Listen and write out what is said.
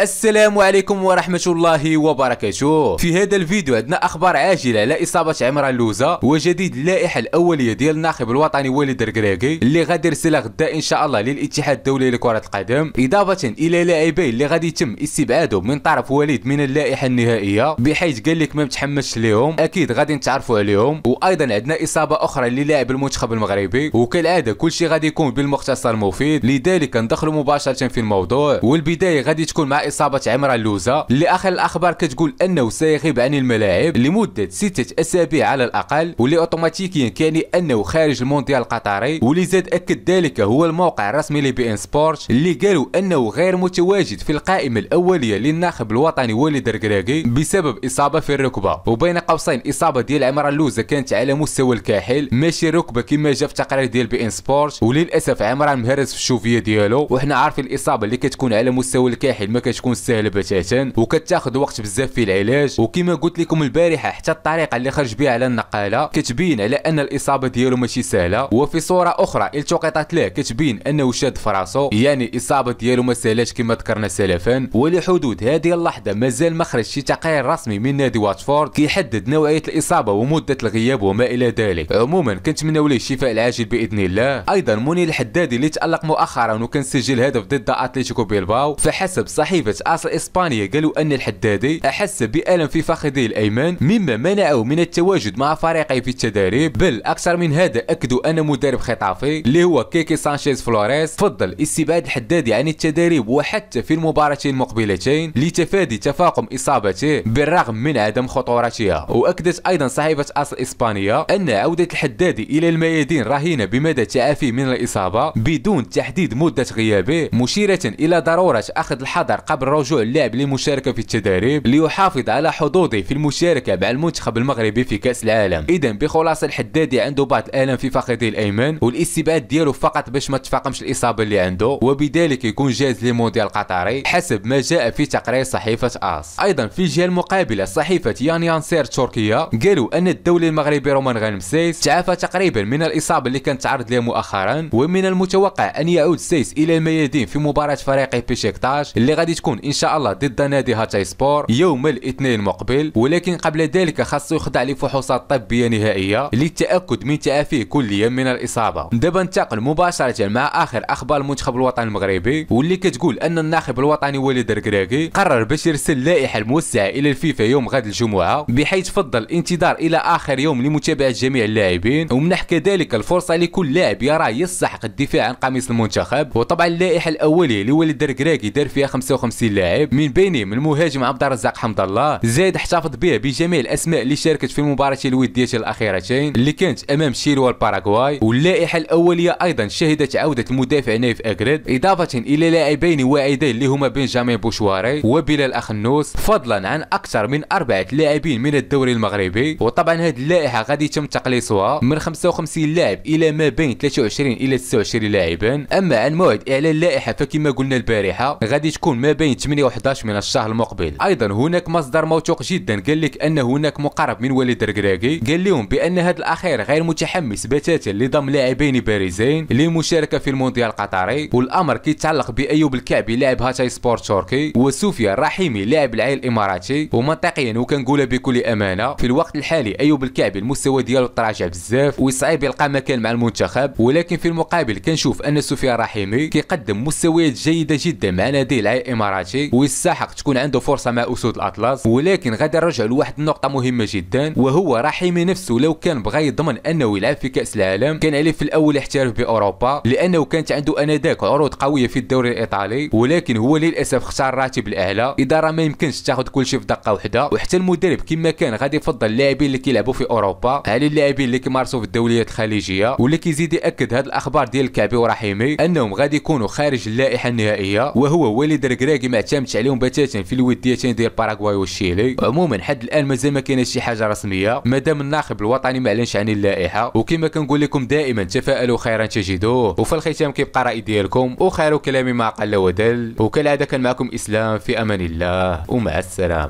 السلام عليكم ورحمة الله وبركاته في هذا الفيديو عندنا أخبار عاجلة على إصابة عمران لوزا وجديد اللائحة الأولية ديال الناخب الوطني وليد الركراكي اللي غادي يرسلها غدا إن شاء الله للاتحاد الدولي لكرة القدم إضافة إلى لاعبين اللي غادي يتم استبعادهم من طرف وليد من اللائحة النهائية بحيث قال لك ما متحمسش ليهم أكيد غادي نتعرفوا عليهم وأيضا عندنا إصابة أخرى للاعب المنتخب المغربي وكالعادة كل شيء غادي يكون بالمختصر مفيد لذلك ندخلوا مباشرة في الموضوع والبداية غادي تكون مع إصابة عمران لوزا اللي آخر الأخبار كتقول أنه سيغيب عن الملاعب لمدة ستة أسابيع على الأقل واللي أوتوماتيكيا كان أنه خارج المونديال القطري واللي زاد أكد ذلك هو الموقع الرسمي لبي إن سبورت اللي قالوا أنه غير متواجد في القائمة الأولية للناخب الوطني وليد الركراكي بسبب إصابة في الركبة وبين قوسين اصابه ديال عمران لوزا كانت على مستوى الكاحل ماشي الركبة كما جا في تقرير ديال بي إن سبورت وللأسف عمران مهرس في الشوفية ديالو وحنا عارفين الإصابة اللي كتكون على مستوى الكاحل ما كتكون كتكون سهله بتاتا وكتاخذ وقت بزاف في العلاج وكما قلت لكم البارحه حتى الطريقه اللي خرج بها على النقاله كتبين على ان الاصابه ديالو ماشي سهله وفي صوره اخرى التقطت له كتبين انه شاد في راسو يعني الاصابه ديالو ما سهلاش كما ذكرنا سلفا ولحدود هذه اللحظه مازال ما خرج شي تقرير رسمي من نادي واتفورد كيحدد نوعيه الاصابه ومده الغياب وما الى ذلك عموما كنتمناو ليه الشفاء العاجل باذن الله ايضا منير الحدادي اللي تالق مؤخرا وكان سجل هدف ضد أتليتيكو بيلباو فحسب صحيفه شبت عصر إسبانيا قالوا أن الحدادي أحس بألم في فخذه الأيمن مما منعه من التواجد مع فريقه في التدريب بل أكثر من هذا أكدوا أن مدرب خطافي اللي هو كيكي سانشيز فلوريس فضل استبعاد الحدادي عن التدريب وحتى في المباراتين المقبلتين لتفادي تفاقم إصابته بالرغم من عدم خطورتها وأكدت أيضا صحيفة أصل إسبانيا أن عودة الحدادي إلى الميادين رهينة بمدى تعافيه من الإصابة بدون تحديد مدة غيابه مشيرة إلى ضرورة أخذ الحذر قبل الرجوع اللاعب للمشاركة في التدريب ليحافظ على حظوظه في المشاركة مع المنتخب المغربي في كأس العالم إذا بخلاصة الحدادي عنده بعض الآلام في فخذه الأيمن والاستبعاد ديالو فقط باش ما تفاقمش الإصابة اللي عنده وبذلك يكون جاهز للمونديال القطري حسب ما جاء في تقرير صحيفة آس أيضا في الجهة المقابلة صحيفة يان يانسير تركيا قالوا أن الدولي المغربي رومان غانم سيس تعافى تقريبا من الإصابة اللي كان تعرض لها مؤخرا ومن المتوقع أن يعود سيس إلى الميادين في مباراة فريقه بيشيكتاش اللي غادي تكون سيكون ان شاء الله ضد نادي هاتاي سبور يوم الاثنين المقبل ولكن قبل ذلك خاصو يخضع لفحوصات طبيه نهائيه للتاكد من تعافيه كليا من الاصابه دابا ننتقل مباشره مع اخر اخبار المنتخب الوطني المغربي واللي كتقول ان الناخب الوطني وليد الركراكي قرر باش يرسل اللائحه الموسعه الى الفيفا يوم غد الجمعه بحيث فضل الانتظار الى اخر يوم لمتابعه جميع اللاعبين ومنح كذلك الفرصه لكل لاعب يراه يستحق الدفاع عن قميص المنتخب وطبعا اللائحه الاوليه لوليد الركراكي دار فيها 55 50 لاعب من بينهم المهاجم عبد الرزاق حمد الله زائد احتفظ به بجميع الاسماء اللي شاركت في المباراه الوديه الاخيرتين اللي كانت امام شيل والباراغواي واللائحه الاوليه ايضا شهدت عوده المدافع نايف اغريد اضافه الى لاعبين واعدين اللي هما بنجامين بوشواري وبلال اخنوس فضلا عن اكثر من اربعه لاعبين من الدوري المغربي وطبعا هذه اللائحه غادي يتم تقليصها من 55 لاعب الى ما بين 23 الى 26 لاعبا اما عن موعد اعلان اللائحه فكما قلنا البارحه غادي تكون ما بين 8 و 11 من الشهر المقبل ايضا هناك مصدر موثوق جدا قال لك ان هناك مقرب من وليد الركراكي قال لهم بان هذا الاخير غير متحمس بتاتا لضم لاعبين بارزين للمشاركه في المونديال القطري والامر كيتعلق بايوب الكعبي لاعب هاتاي سبورت تركي وسوفيا الرحيمي لاعب العيل الاماراتي ومنطقيا وكنقولها بكل امانه في الوقت الحالي ايوب الكعبي المستوى ديالو تراجع بزاف وصعيب يلقى مكان مع المنتخب ولكن في المقابل كنشوف ان سوفيا الرحيمي كيقدم مستويات جيده جدا مع نادي العيل الاماراتي كراتشي ويستحق تكون عنده فرصه مع اسود الاطلس ولكن غادي نرجع لواحد النقطه مهمه جدا وهو رحيمي نفسه لو كان بغى يضمن انه يلعب في كاس العالم كان عليه في الاول يحترف باوروبا لانه كانت عنده انذاك عروض قويه في الدوري الايطالي ولكن هو للاسف اختار الراتب الاعلى اداره ما يمكنش تاخذ كل شيء في دقه واحده وحتى المدرب كما كان غادي يفضل اللاعبين اللي كيلعبوا في اوروبا على اللاعبين اللي كيمارسوا في الدوليات الخليجيه واللي كيزيد ياكد هذه الاخبار ديال الكعبي ورحيمي انهم غادي يكونوا خارج اللائحه النهائيه وهو وليد ركراك باقي ما اعتمدش عليهم بتاتا في الوديتين ديال باراغواي وشيلي عموما حد الان مازال ما كاينش شي حاجه رسميه مادام الناخب الوطني ما اعلنش عن اللائحه وكما كنقول لكم دائما تفائلوا خيرا تجدوه وفي الختام كيبقى راي ديالكم وخير كلامي ما قل ودل وكالعاده كان معكم اسلام في امان الله ومع السلامه